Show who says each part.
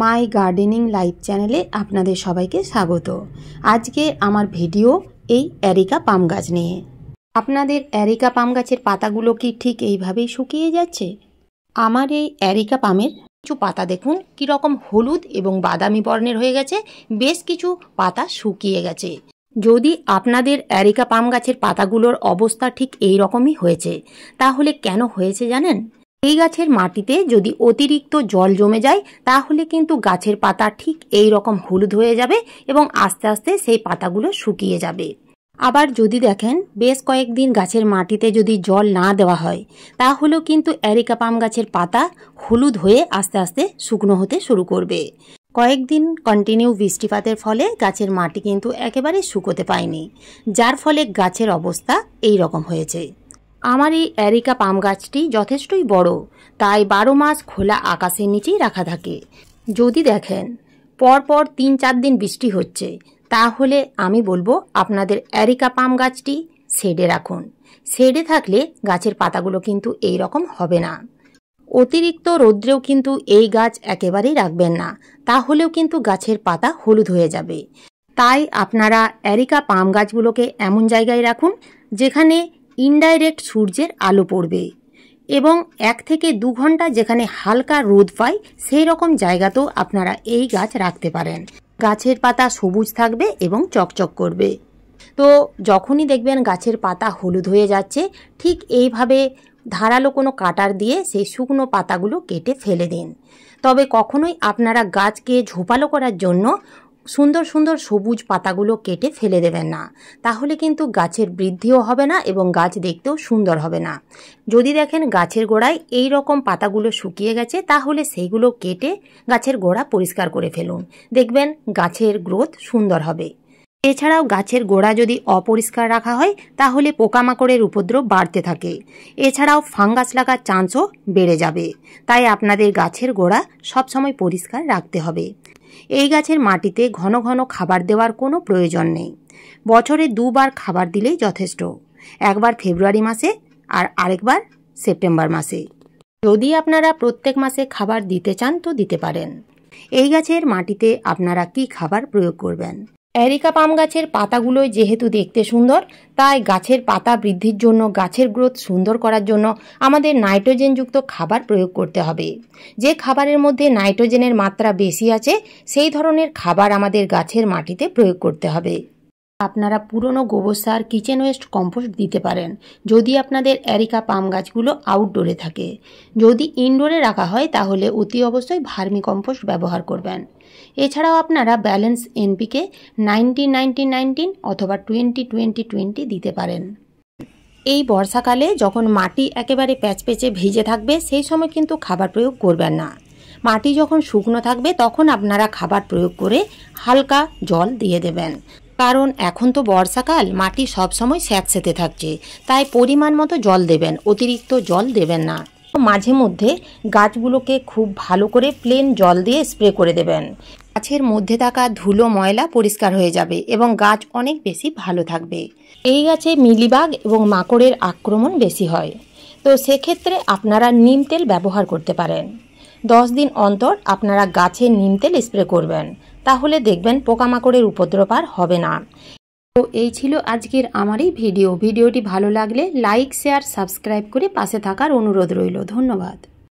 Speaker 1: মাই gardening live চ্যানেলে আপনাদের সবাইকে স্বাগত আজকে আমার ভিডিও এই অ্যারিকা পাম গাছ নিয়ে আপনাদের অ্যারিকা পাম গাছের পাতাগুলো কি ঠিক এইভাবেই শুকিয়ে যাচ্ছে আমার এই অ্যারিকা পামের কিছু পাতা দেখুন কীরকম হলুদ এবং বাদামি বর্ণের হয়ে গেছে বেশ কিছু পাতা শুকিয়ে গেছে যদি আপনাদের অ্যারিকা পাম গাছের পাতাগুলোর অবস্থা ঠিক এই রকমই হয়েছে তাহলে কেন হয়েছে জানেন এই গাছের মাটিতে যদি অতিরিক্ত জল জমে যায় তাহলে কিন্তু গাছের পাতা ঠিক এই রকম হলুদ হয়ে যাবে এবং আস্তে আস্তে সেই পাতাগুলো শুকিয়ে যাবে আবার যদি দেখেন বেশ কয়েকদিন গাছের মাটিতে যদি জল না দেওয়া হয় তাহলেও কিন্তু অ্যারিকা পাম গাছের পাতা হলুদ হয়ে আস্তে আস্তে শুকনো হতে শুরু করবে কয়েকদিন কন্টিনিউ বৃষ্টিপাতের ফলে গাছের মাটি কিন্তু একেবারে শুকোতে পায়নি যার ফলে গাছের অবস্থা এই রকম হয়েছে আমার এই অ্যারিকা পাম গাছটি যথেষ্টই বড় তাই বারো মাস খোলা আকাশের নিচেই রাখা থাকে যদি দেখেন পরপর তিন চার দিন বৃষ্টি হচ্ছে তাহলে আমি বলবো আপনাদের অ্যারিকা পাম গাছটি শেডে রাখুন শেডে থাকলে গাছের পাতাগুলো কিন্তু এই রকম হবে না অতিরিক্ত রৌদ্রেও কিন্তু এই গাছ একেবারেই রাখবেন না তাহলেও কিন্তু গাছের পাতা হলুদ হয়ে যাবে তাই আপনারা অ্যারিকা পাম গাছগুলোকে এমন জায়গায় রাখুন যেখানে ইনডাইরেক্ট সূর্যের আলো পড়বে এবং এক থেকে দু ঘন্টা যেখানে হালকা রোদ পায় সেই রকম জায়গাতেও আপনারা এই গাছ রাখতে পারেন গাছের পাতা সবুজ থাকবে এবং চকচক করবে তো যখনই দেখবেন গাছের পাতা হলুদ হয়ে যাচ্ছে ঠিক এইভাবে ধারালো কোনো কাটার দিয়ে সেই শুকনো পাতাগুলো কেটে ফেলে দিন তবে কখনোই আপনারা গাছকে ঝোপালো করার জন্য সুন্দর সুন্দর সবুজ পাতাগুলো কেটে ফেলে দেবেন না তাহলে কিন্তু গাছের বৃদ্ধিও হবে না এবং গাছ দেখতেও সুন্দর হবে না যদি দেখেন গাছের গোড়ায় এই রকম পাতাগুলো শুকিয়ে গেছে তাহলে সেইগুলো কেটে গাছের গোড়া পরিষ্কার করে ফেলুন দেখবেন গাছের গ্রোথ সুন্দর হবে এছাড়াও গাছের গোড়া যদি অপরিষ্কার রাখা হয় তাহলে পোকামাকড়ের উপদ্রব বাড়তে থাকে এছাড়াও ফাঙ্গাস লাগার চান্সও বেড়ে যাবে তাই আপনাদের গাছের গোড়া সবসময় পরিষ্কার রাখতে হবে এই গাছের মাটিতে ঘন ঘন খাবার দেওয়ার কোনো প্রয়োজন নেই বছরে দুবার খাবার দিলেই যথেষ্ট একবার ফেব্রুয়ারি মাসে আর আরেকবার সেপ্টেম্বর মাসে যদি আপনারা প্রত্যেক মাসে খাবার দিতে চান তো দিতে পারেন এই গাছের মাটিতে আপনারা কি খাবার প্রয়োগ করবেন অ্যারিকা পাম গাছের পাতাগুলোই যেহেতু দেখতে সুন্দর তাই গাছের পাতা বৃদ্ধির জন্য গাছের গ্রোথ সুন্দর করার জন্য আমাদের নাইট্রোজেনযুক্ত খাবার প্রয়োগ করতে হবে যে খাবারের মধ্যে নাইট্রোজেনের মাত্রা বেশি আছে সেই ধরনের খাবার আমাদের গাছের মাটিতে প্রয়োগ করতে হবে আপনারা পুরনো গোবর সার কিচেন ওয়েস্ট কম্পোস্ট দিতে পারেন যদি আপনাদের অ্যারিকা পাম গাছগুলো আউটডোরে থাকে যদি ইনডোরে রাখা হয় তাহলে অতি অবশ্যই ভার্মি কম্পোস্ট ব্যবহার করবেন এছাড়াও আপনারা balance NPK nineteen ninety nineteen অথবা টোয়েন্টি টোয়েন্টি টোয়েন্টি দিতে পারেন এই বর্ষাকালে যখন মাটি একেবারে প্যাচপেচে ভিজে থাকবে সেই সময় কিন্তু খাবার প্রয়োগ করবেন না মাটি যখন শুকনো থাকবে তখন আপনারা খাবার প্রয়োগ করে হালকা জল দিয়ে দেবেন কারণ এখন তো বর্ষাকাল মাটি সবসময় স্যাঁতসেঁতে থাকছে তাই পরিমাণ মতো জল দেবেন অতিরিক্ত জল দেবেন না মাঝে মধ্যে গাছগুলোকে খুব ভালো করে প্লেন জল দিয়ে স্প্রে করে দেবেন গাছের মধ্যে থাকা ধুলো ময়লা পরিষ্কার হয়ে যাবে এবং গাছ অনেক বেশি ভালো থাকবে এই গাছে মিলিবাগ এবং মাকড়ের আক্রমণ বেশি হয় তো সেক্ষেত্রে আপনারা নিম তেল ব্যবহার করতে পারেন দশ দিন অন্তর আপনারা গাছে নিম তেল স্প্রে করবেন তাহলে দেখবেন পোকামাকড়ের উপদ্রব আর হবে না তো এই ছিল আজকের আমার এই ভিডিও ভিডিওটি ভালো লাগলে লাইক শেয়ার সাবস্ক্রাইব করে পাশে থাকার অনুরোধ রইল ধন্যবাদ